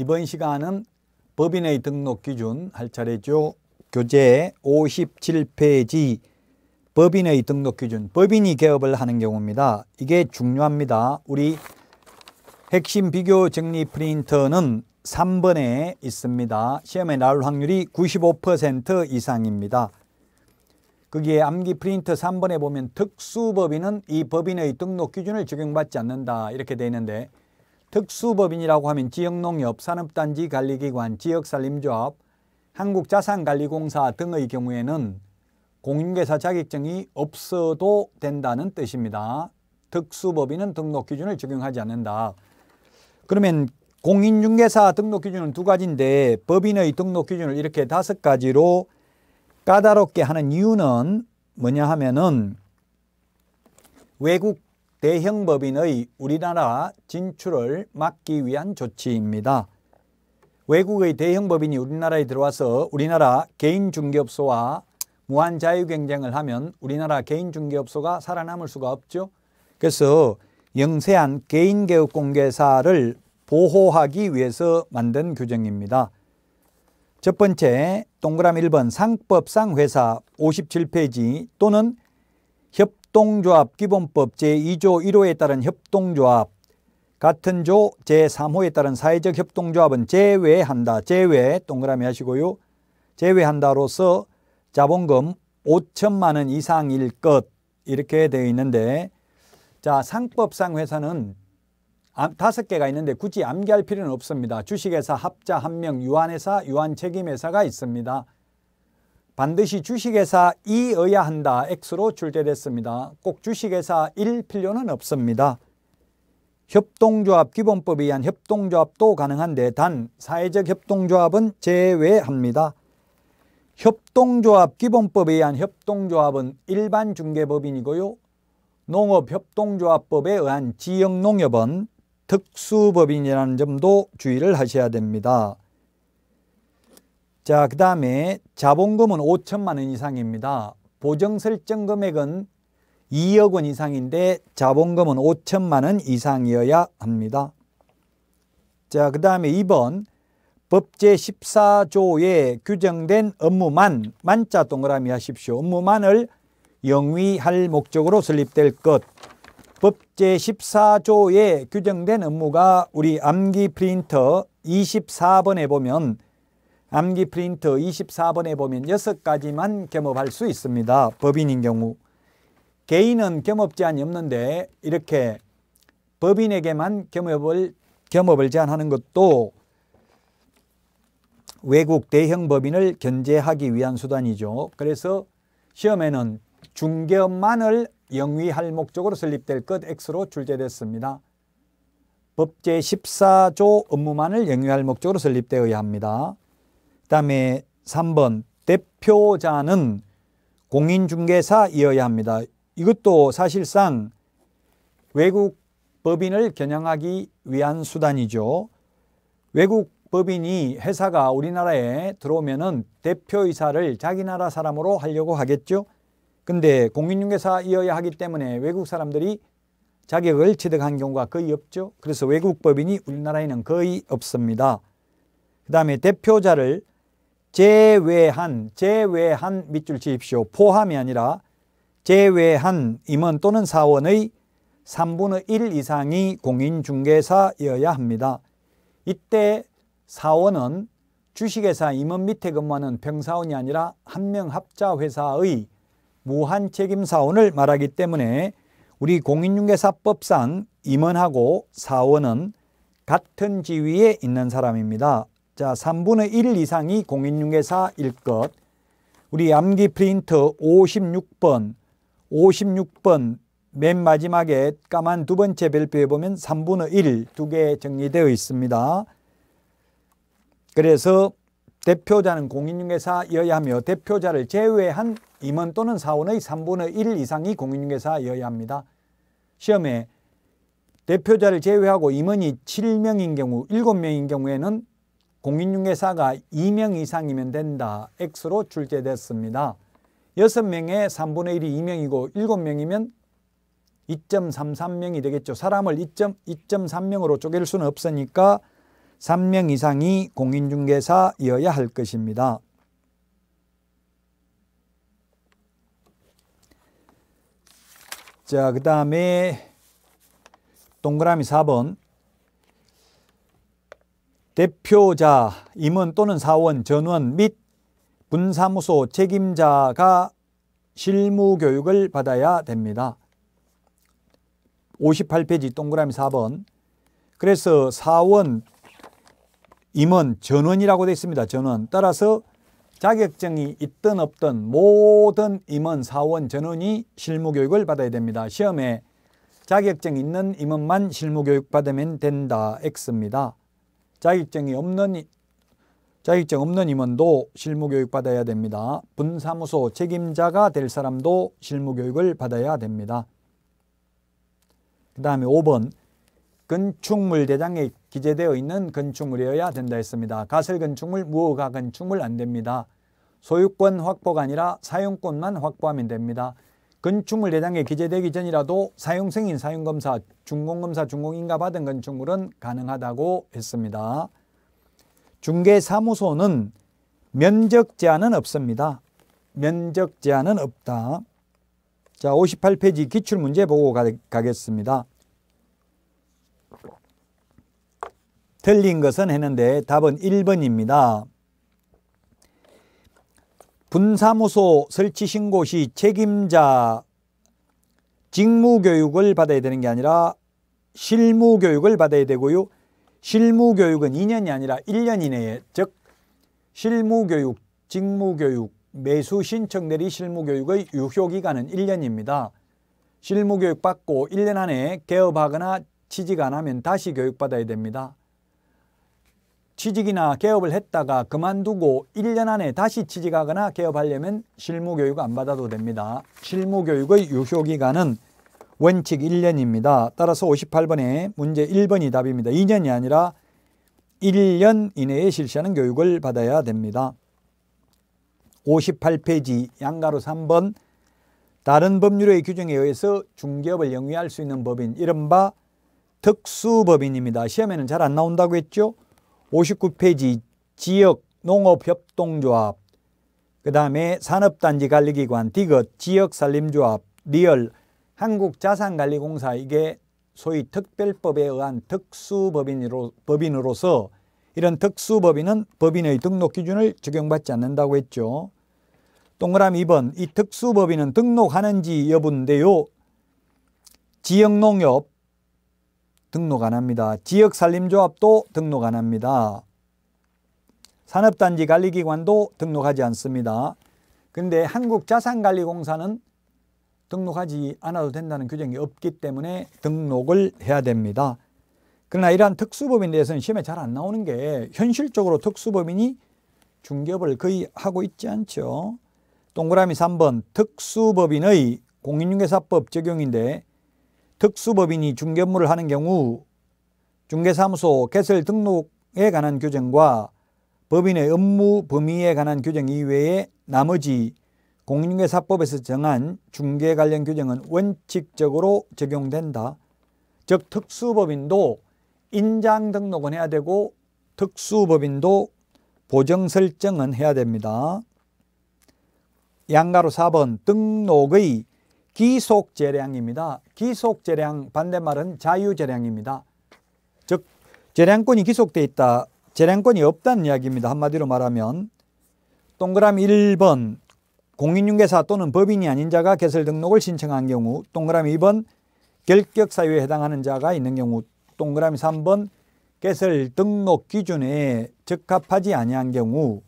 이번 시간은 법인의 등록 기준 할 차례죠. 교재 57페이지 법인의 등록 기준, 법인이 개업을 하는 경우입니다. 이게 중요합니다. 우리 핵심 비교 정리 프린터는 3번에 있습니다. 시험에 나올 확률이 95% 이상입니다. 거기에 암기 프린트 3번에 보면 특수 법인은 이 법인의 등록 기준을 적용받지 않는다 이렇게 되어 있는데 특수법인이라고 하면 지역농협, 산업단지 관리기관, 지역산림조합, 한국자산관리공사 등의 경우에는 공인계사 자격증이 없어도 된다는 뜻입니다. 특수법인은 등록 기준을 적용하지 않는다. 그러면 공인중개사 등록 기준은 두 가지인데 법인의 등록 기준을 이렇게 다섯 가지로 까다롭게 하는 이유는 뭐냐 하면은 외국 대형 법인의 우리나라 진출을 막기 위한 조치입니다. 외국의 대형 법인이 우리나라에 들어와서 우리나라 개인중개업소와 무한 자유경쟁을 하면 우리나라 개인중개업소가 살아남을 수가 없죠. 그래서 영세한 개인개업공개사를 보호하기 위해서 만든 규정입니다. 첫 번째 동그라미 1번 상법상 회사 57페이지 또는 협 협동조합 기본법 제2조 1호에 따른 협동조합 같은 조 제3호에 따른 사회적 협동조합은 제외한다. 제외 동그라미 하시고요. 제외한다로서 자본금 5천만 원 이상일 것 이렇게 되어 있는데 자 상법상 회사는 다섯 개가 있는데 굳이 암기할 필요는 없습니다. 주식회사, 합자, 한 명, 유한회사, 유한책임회사가 있습니다. 반드시 주식회사 이어야 한다. X로 출제됐습니다. 꼭 주식회사 일 필요는 없습니다. 협동조합 기본법에 의한 협동조합도 가능한데 단 사회적 협동조합은 제외합니다. 협동조합 기본법에 의한 협동조합은 일반 중개법인이고요. 농업협동조합법에 의한 지역농협은 특수법인이라는 점도 주의를 하셔야 됩니다. 자, 그 다음에 자본금은 5천만 원 이상입니다. 보정 설정 금액은 2억 원 이상인데 자본금은 5천만 원 이상이어야 합니다. 자, 그 다음에 2번 법제 14조에 규정된 업무만 만자 동그라미 하십시오. 업무만을 영위할 목적으로 설립될 것. 법제 14조에 규정된 업무가 우리 암기 프린터 24번에 보면 암기 프린터 24번에 보면 6가지만 겸업할 수 있습니다. 법인인 경우. 개인은 겸업 제한이 없는데 이렇게 법인에게만 겸업을, 겸업을 제한하는 것도 외국 대형 법인을 견제하기 위한 수단이죠. 그래서 시험에는 중개업만을 영위할 목적으로 설립될 것 X로 출제됐습니다. 법제 14조 업무만을 영위할 목적으로 설립되어야 합니다. 다음에 3번 대표자는 공인중개사이어야 합니다. 이것도 사실상 외국 법인을 겨냥하기 위한 수단이죠. 외국 법인이 회사가 우리나라에 들어오면은 대표이사를 자기 나라 사람으로 하려고 하겠죠. 근데 공인중개사이어야 하기 때문에 외국 사람들이 자격을 취득한 경우가 거의 없죠. 그래서 외국 법인이 우리나라에는 거의 없습니다. 그 다음에 대표자를 제외한, 제외한 밑줄 치십시오. 포함이 아니라 제외한 임원 또는 사원의 3분의 1 이상이 공인중개사여야 합니다. 이때 사원은 주식회사 임원 밑에 근무하는 평사원이 아니라 한명 합자회사의 무한책임사원을 말하기 때문에 우리 공인중개사법상 임원하고 사원은 같은 지위에 있는 사람입니다. 자, 3분의 1 이상이 공인중개사일 것. 우리 암기 프린트 56번, 56번 맨 마지막에 까만 두 번째 별표에 보면 3분의 1 두 개 정리되어 있습니다. 그래서 대표자는 공인중개사여야 하며 대표자를 제외한 임원 또는 사원의 3분의 1 이상이 공인중개사여야 합니다. 시험에 대표자를 제외하고 임원이 7명인 경우, 7명인 경우에는 공인중개사가 2명 이상이면 된다. X로 출제됐습니다. 6명의 3분의 1이 2명이고 7명이면 2.33명이 되겠죠. 사람을 2.3명으로 쪼갤 수는 없으니까 3명 이상이 공인중개사이어야 할 것입니다. 자, 그 다음에 동그라미 4번 대표자, 임원 또는 사원, 전원 및 분사무소 책임자가 실무 교육을 받아야 됩니다. 58페이지 동그라미 4번. 그래서 사원, 임원, 전원이라고 되어 있습니다. 전원. 따라서 자격증이 있든 없든 모든 임원, 사원, 전원이 실무 교육을 받아야 됩니다. 시험에 자격증 있는 임원만 실무 교육 받으면 된다. X입니다. 자격증이 없는 자격증 없는 임원도 실무교육 받아야 됩니다. 분사무소 책임자가 될 사람도 실무교육을 받아야 됩니다. 그 다음에 5번 건축물 대장에 기재되어 있는 건축물이어야 된다 했습니다. 가설 건축물, 무허가 건축물 안 됩니다. 소유권 확보가 아니라 사용권만 확보하면 됩니다. 건축물 대장에 기재되기 전이라도 사용승인 사용검사, 준공검사, 준공인가 받은 건축물은 가능하다고 했습니다. 중개사무소는 면적 제한은 없습니다. 면적 제한은 없다. 자, 58페이지 기출문제 보고 가, 가겠습니다. 틀린 것은 했는데 답은 1번입니다. 분사무소 설치 신 곳이 책임자 직무 교육을 받아야 되는 게 아니라 실무 교육을 받아야 되고요. 실무 교육은 2년이 아니라 1년 이내에 즉 실무 교육, 직무 교육, 매수 신청 내리 실무 교육의 유효 기간은 1년입니다. 실무 교육 받고 1년 안에 개업하거나 취직 안 하면 다시 교육 받아야 됩니다. 취직이나 개업을 했다가 그만두고 1년 안에 다시 취직하거나 개업하려면 실무교육 안 받아도 됩니다. 실무교육의 유효기간은 원칙 1년입니다. 따라서 58번에 문제 1번이 답입니다. 2년이 아니라 1년 이내에 실시하는 교육을 받아야 됩니다. 58페이지 양가로 3번 다른 법률의 규정에 의해서 중개업을 영위할 수 있는 법인 이른바 특수법인입니다. 시험에는 잘 안 나온다고 했죠. 59페이지 지역 농업협동조합 그 다음에 산업단지 관리기관 디귿 지역산림조합 리얼 한국자산관리공사 이게 소위 특별법에 의한 특수법인으로, 서 이런 특수법인은 법인의 등록기준을 적용받지 않는다고 했죠. 동그라미 2번 이 특수법인은 등록하는지 여부인데요. 지역농협 등록 안 합니다. 지역산림조합도 등록 안 합니다. 산업단지 관리기관도 등록하지 않습니다. 근데 한국자산관리공사는 등록하지 않아도 된다는 규정이 없기 때문에 등록을 해야 됩니다. 그러나 이러한 특수법인에 대해서는 시험에 잘 안 나오는 게 현실적으로 특수법인이 중개업을 거의 하고 있지 않죠. 동그라미 3번 특수법인의 공인중개사법 적용인데 특수법인이 중개업무를 하는 경우 중개사무소 개설 등록에 관한 규정과 법인의 업무 범위에 관한 규정 이외에 나머지 공인중개사법에서 정한 중개 관련 규정은 원칙적으로 적용된다. 즉 특수법인도 인장 등록은 해야 되고 특수법인도 보정 설정은 해야 됩니다. 양가로 4번 등록의 기속 재량입니다. 기속 재량 반대말은 자유 재량입니다. 즉 재량권이 기속돼 있다. 재량권이 없다는 이야기입니다. 한마디로 말하면 동그라미 1번 공인중개사 또는 법인이 아닌 자가 개설 등록을 신청한 경우 동그라미 2번 결격 사유에 해당하는 자가 있는 경우 동그라미 3번 개설 등록 기준에 적합하지 아니한 경우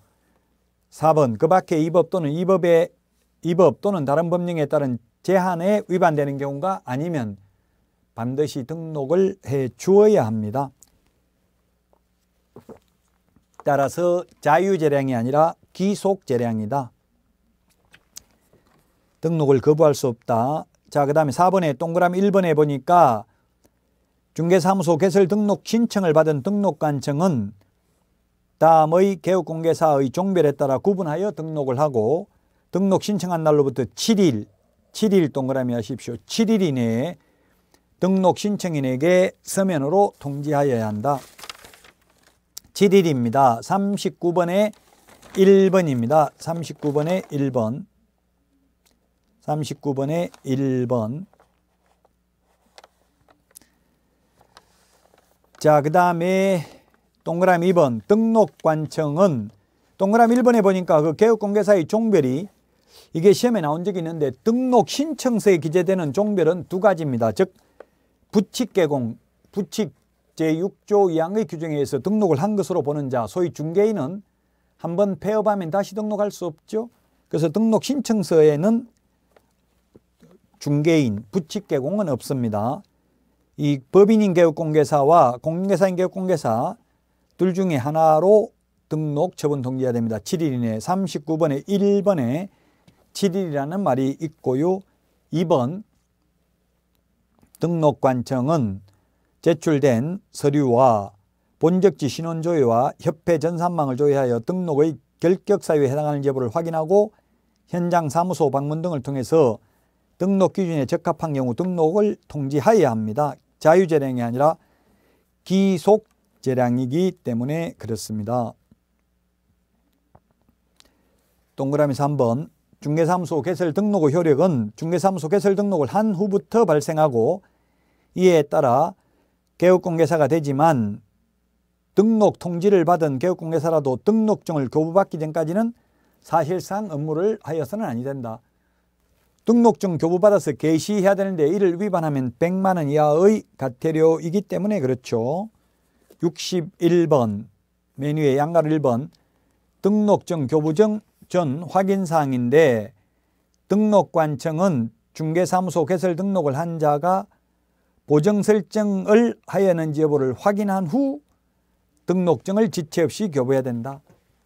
4번 그 밖에 이법 또는 이 법의 이 법 또는 다른 법령에 따른 제한에 위반되는 경우가 아니면 반드시 등록을 해 주어야 합니다. 따라서 자유재량이 아니라 기속재량이다. 등록을 거부할 수 없다. 자, 그 다음에 4번에 동그라미 1번에 보니까 중개사무소 개설 등록 신청을 받은 등록관청은 다음의 개업공개사의 종별에 따라 구분하여 등록을 하고 등록 신청한 날로부터 7일 7일 동그라미 하십시오. 7일 이내에 등록 신청인에게 서면으로 통지하여야 한다. 7일입니다. 39번에 1번입니다. 39번에 1번 39번에 1번 자, 그 다음에 동그라미 2번 등록관청은 동그라미 1번에 보니까 그 개업공개사의 종별이 이게 시험에 나온 적이 있는데 등록 신청서에 기재되는 종별은 두 가지입니다. 즉 부칙 개공, 부칙 제6조 2항의 규정에 의해서 등록을 한 것으로 보는 자, 소위 중개인은 한번 폐업하면 다시 등록할 수 없죠. 그래서 등록 신청서에는 중개인, 부칙 개공은 없습니다. 이 법인인 개업공개사와 공인계사인 개업공개사 둘 중에 하나로 등록 처분 통지해야 됩니다. 7일 이내 39번에 1번에 7일이라는 말이 있고요. 2번 등록관청은 제출된 서류와 본적지 신원조회와 협회 전산망을 조회하여 등록의 결격사유에 해당하는 여부를 확인하고 현장 사무소 방문 등을 통해서 등록 기준에 적합한 경우 등록을 통지하여야 합니다. 자유재량이 아니라 기속재량이기 때문에 그렇습니다. 동그라미 3번 중개사무소 개설 등록 의 효력은 중개사무소 개설 등록을 한 후부터 발생하고 이에 따라 개업공개사가 되지만 등록 통지를 받은 개업공개사라도 등록증을 교부받기 전까지는 사실상 업무를 하여서는 아니 된다. 등록증 교부받아서 개시해야 되는데 이를 위반하면 100만 원 이하의 과태료이기 때문에 그렇죠. 61번 메뉴의 양가로 1번 등록증 교부증 전 확인 사항인데 등록관청은 중개사무소 개설 등록을 한 자가 보정 설정을 하였는지 여부를 확인한 후 등록증을 지체 없이 교부해야 된다.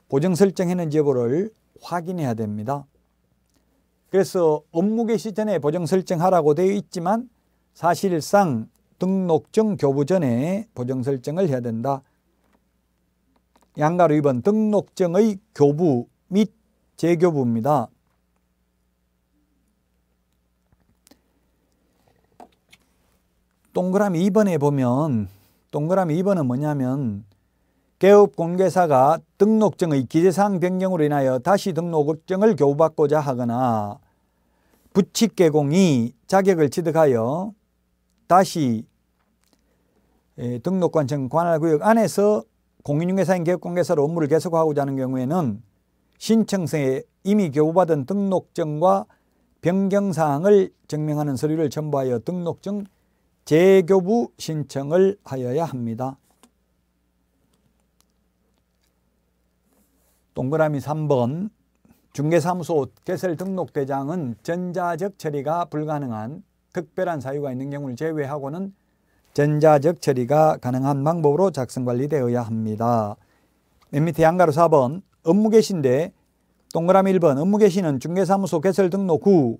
보정 설정했는지 여부를 확인해야 됩니다. 그래서 업무 개시 전에 보정 설정하라고 되어 있지만 사실상 등록증 교부 전에 보정 설정을 해야 된다. 양가로 2번 등록증의 교부 및 재교부입니다. 동그라미 2번에 보면 동그라미 2번은 뭐냐면 개업공개사가 등록증의 기재사항 변경으로 인하여 다시 등록증을 교부받고자 하거나 부칙개공이 자격을 취득하여 다시 예, 등록관청 관할구역 안에서 공인중개사인 개업공개사로 업무를 계속하고자 하는 경우에는 신청서에 이미 교부받은 등록증과 변경사항을 증명하는 서류를 첨부하여 등록증 재교부 신청을 하여야 합니다. 동그라미 3번 중개사무소 개설 등록대장은 전자적 처리가 불가능한 특별한 사유가 있는 경우를 제외하고는 전자적 처리가 가능한 방법으로 작성관리되어야 합니다. 맨 밑에 양가로 4번 업무 개시인데 동그라미 1번 업무 개시는 중개사무소 개설 등록 후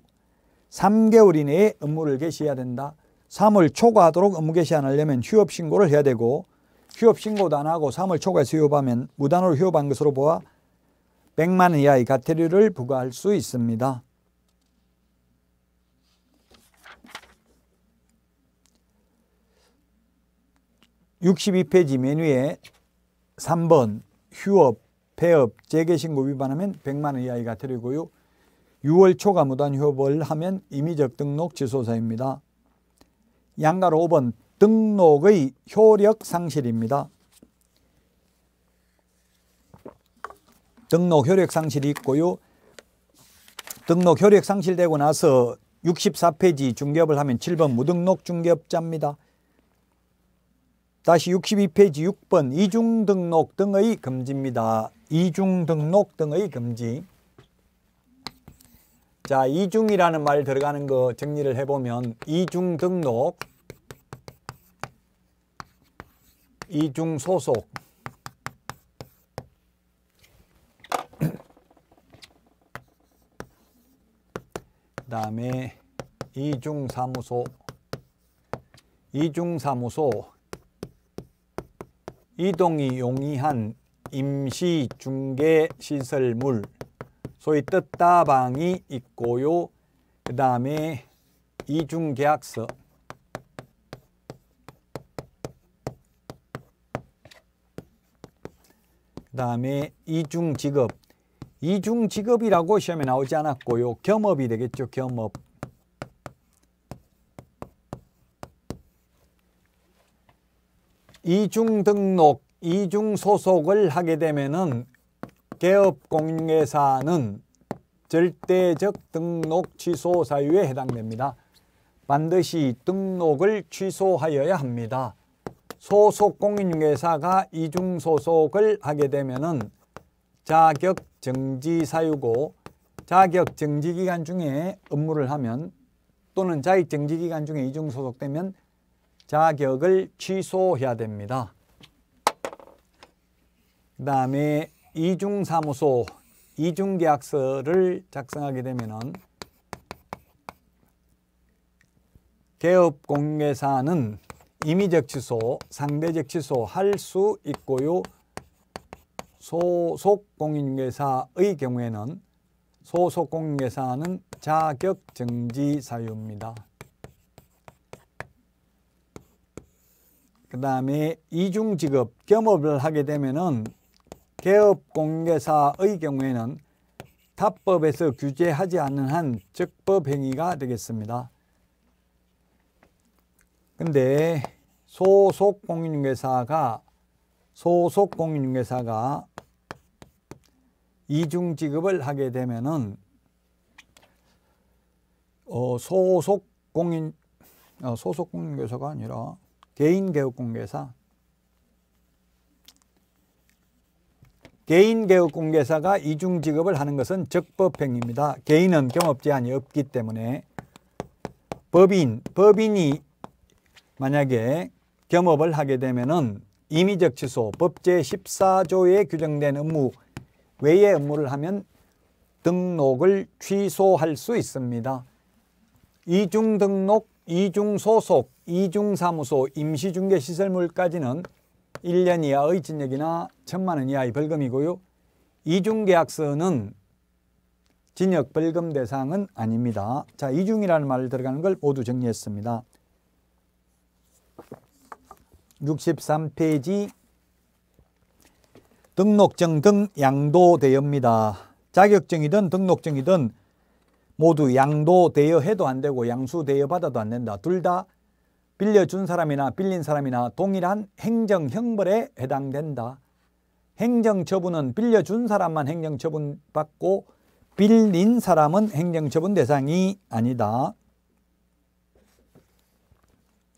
3개월 이내에 업무를 개시해야 된다. 3월 초과하도록 업무 개시 안 하려면 휴업 신고를 해야 되고 휴업 신고도 안 하고 3월 초과해서 휴업하면 무단으로 휴업한 것으로 보아 100만 원 이하의 과태료를 부과할 수 있습니다. (62페이지) 메뉴에 (3번) 휴업 폐업 재개신고 위반하면 100만 원 이하가 들이고요. 6월 초과 무단 휴업을 하면 임의적 등록 취소사입니다. 양가 5번 등록의 효력 상실입니다. 등록 효력 상실이 있고요. 등록 효력 상실되고 나서 64페이지 중개업을 하면 7번 무등록 중개업자입니다. 다시 62페이지 6번 이중등록 등의 금지입니다. 이중등록 등의 금지 자 이중이라는 말 들어가는 거 정리를 해보면 이중등록 이중소속 그 다음에 이중사무소 이중사무소 이동이 용이한 임시 중개 시설물 소위 뜻다방이 있고요. 그 다음에 이중계약서 그 다음에 이중직업 이중직업이라고 시험에 나오지 않았고요. 겸업이 되겠죠. 겸업 이중 등록, 이중 소속을 하게 되면은 개업 공인회사는 절대적 등록 취소 사유에 해당됩니다. 반드시 등록을 취소하여야 합니다. 소속 공인중사가 이중 소속을 하게 되면 자격 정지 사유고 자격 정지 기간 중에 업무를 하면 또는 자격 정지 기간 중에 이중 소속되면 자격을 취소해야 됩니다. 그 다음에 이중사무소, 이중계약서를 작성하게 되면 개업공개사는 임의적 취소, 상대적 취소 할 수 있고요. 소속공인계사의 경우에는 소속공인계사는 자격정지 사유입니다. 그 다음에 이중직업 겸업을 하게 되면은 개업공개사의 경우에는 타법에서 규제하지 않는 한 적법행위가 되겠습니다. 근데 소속공인중개사가 소속공인중개사가 이중지급을 하게 되면은 어, 소속공인 어, 소속공인중개사가 아니라 개인 개혁공개사 개인 개혁공개사가 이중 직업을 하는 것은 적법행위입니다. 개인은 경업 제한이 없기 때문에 법인 법인이 만약에 겸업을 하게 되면 임의적 취소 법제 14조에 규정된 업무 외의 업무를 하면 등록을 취소할 수 있습니다. 이중 등록 이중소속, 이중사무소, 임시중개시설물까지는 1년 이하의 징역이나 1 천만원 이하의 벌금이고요. 이중계약서는 징역 벌금 대상은 아닙니다. 자, 이중이라는 말을 들어가는 걸 모두 정리했습니다. 63페이지 등록증 등 양도 대여입니다. 자격증이든 등록증이든 모두 양도 대여해도 안 되고 양수 대여받아도 안 된다. 둘 다 빌려준 사람이나 빌린 사람이나 동일한 행정 형벌에 해당된다. 행정 처분은 빌려준 사람만 행정 처분 받고 빌린 사람은 행정 처분 대상이 아니다.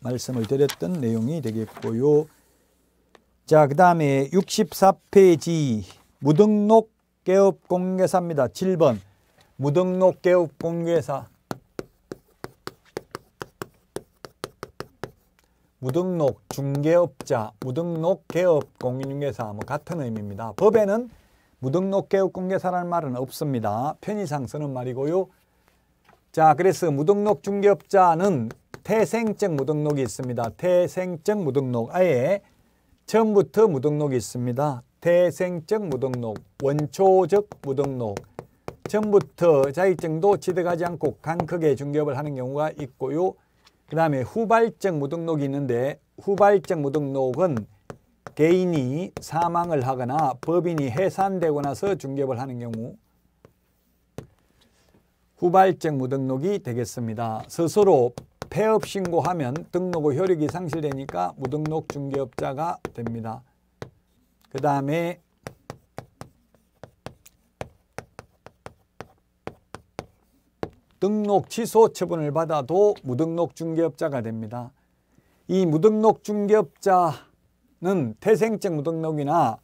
말씀을 드렸던 내용이 되겠고요. 자, 그 다음에 64페이지 무등록 개업 공개사입니다. 7번. 무등록 개업 공개사 무등록 중개업자, 무등록 개업 공인중개사 뭐 같은 의미입니다. 법에는 무등록 개업 공개사라는 말은 없습니다. 편의상 쓰는 말이고요. 자, 그래서 무등록 중개업자는 태생적 무등록이 있습니다. 태생적 무등록 아예 처음부터 무등록이 있습니다. 태생적 무등록, 원초적 무등록, 전부터 자격증도 취득하지 않고 강크게 중개업을 하는 경우가 있고요. 그 다음에 후발적 무등록이 있는데 후발적 무등록은 개인이 사망을 하거나 법인이 해산되고 나서 중개업을 하는 경우 후발적 무등록이 되겠습니다. 스스로 폐업 신고하면 등록 의 효력이 상실되니까 무등록 중개업자가 됩니다. 그 다음에 등록 취소 처분을 받아도 무등록 중개업자가 됩니다. 이 무등록 중개업자는 태생적 무등록이나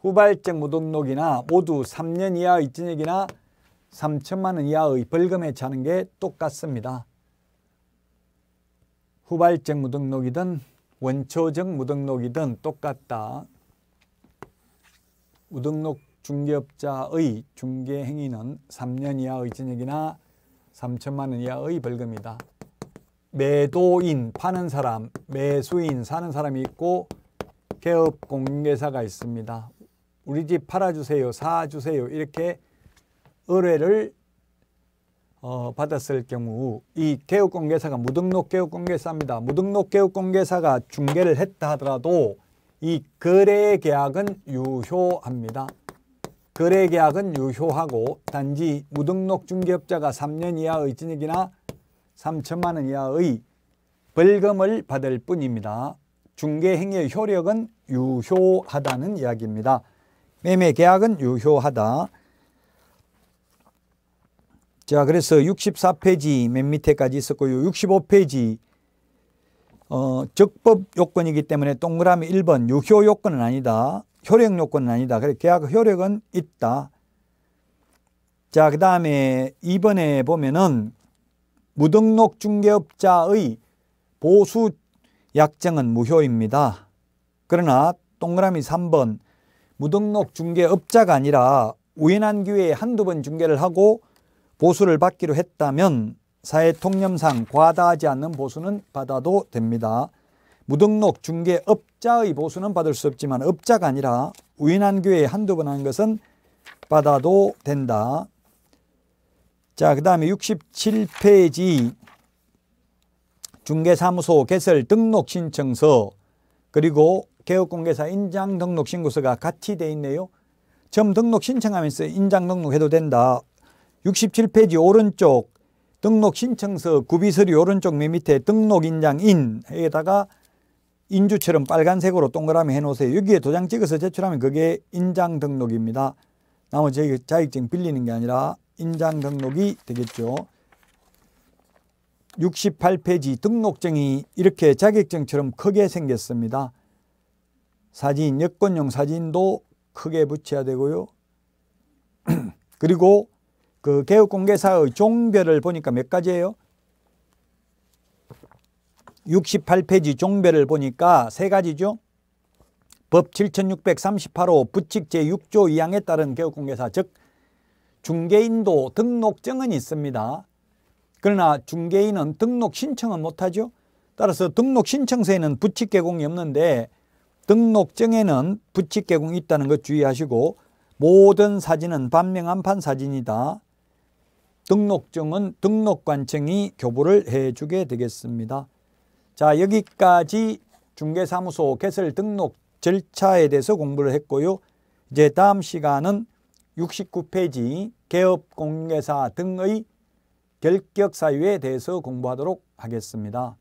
후발적 무등록이나 모두 3년 이하의 징역이나 3천만 원 이하의 벌금에 차는 게 똑같습니다. 후발적 무등록이든 원초적 무등록이든 똑같다. 무등록 중개업자의 중개행위는 3년 이하의 징역이나 3천만 원 이하의 벌금이다. 매도인 파는 사람, 매수인 사는 사람이 있고 개업 공개사가 있습니다. 우리 집 팔아주세요, 사주세요 이렇게 의뢰를 어, 받았을 경우 이 개업공개사가 무등록 개업공개사입니다. 무등록 개업공개사가 중개를 했다 하더라도 이 거래 계약은 유효합니다. 거래계약은 유효하고 단지 무등록 중개업자가 3년 이하의 징역이나 3천만 원 이하의 벌금을 받을 뿐입니다. 중개행위의 효력은 유효하다는 이야기입니다. 매매계약은 유효하다. 자 그래서 64페이지 맨 밑에까지 있었고요. 65페이지 어, 적법 요건이기 때문에 동그라미 1번 유효 요건은 아니다. 효력 요건은 아니다. 그래 계약 효력은 있다. 자, 그 다음에 이번에 보면은 무등록 중개업자의 보수 약정은 무효입니다. 그러나 동그라미 3번 무등록 중개업자가 아니라 우연한 기회에 한두 번 중개를 하고 보수를 받기로 했다면 사회 통념상 과다하지 않는 보수는 받아도 됩니다. 무등록 중개업 업자의 보수는 받을 수 없지만 업자가 아니라 우인한 교회에 한두 번 한 것은 받아도 된다. 자, 그 다음에 67페이지 중개사무소 개설 등록 신청서 그리고 개업공개사 인장 등록 신고서가 같이 돼 있네요. 점 등록 신청하면서 인장 등록해도 된다. 67페이지 오른쪽 등록 신청서 구비서류 오른쪽 맨 밑에 등록 인장 인에다가 인주처럼 빨간색으로 동그라미 해놓으세요. 여기에 도장 찍어서 제출하면 그게 인장 등록입니다. 나머지 자격증 빌리는 게 아니라 인장 등록이 되겠죠. 68페이지 등록증이 이렇게 자격증처럼 크게 생겼습니다. 사진, 여권용 사진도 크게 붙여야 되고요. 그리고 그 개업공개사의 종별을 보니까 몇 가지예요? 68페이지 종별을 보니까 세 가지죠. 법 7638호 부칙 제6조 2항에 따른 개업공개사즉 중개인도 등록증은 있습니다. 그러나 중개인은 등록 신청은 못하죠. 따라서 등록 신청서에는 부칙 개공이 없는데 등록증에는 부칙 개공이 있다는 것 주의하시고 모든 사진은 반명한판 사진이다. 등록증은 등록관청이 교부를 해주게 되겠습니다. 자, 여기까지 중개사무소 개설 등록 절차에 대해서 공부를 했고요. 이제 다음 시간은 69페이지 개업공개사 등의 결격사유에 대해서 공부하도록 하겠습니다.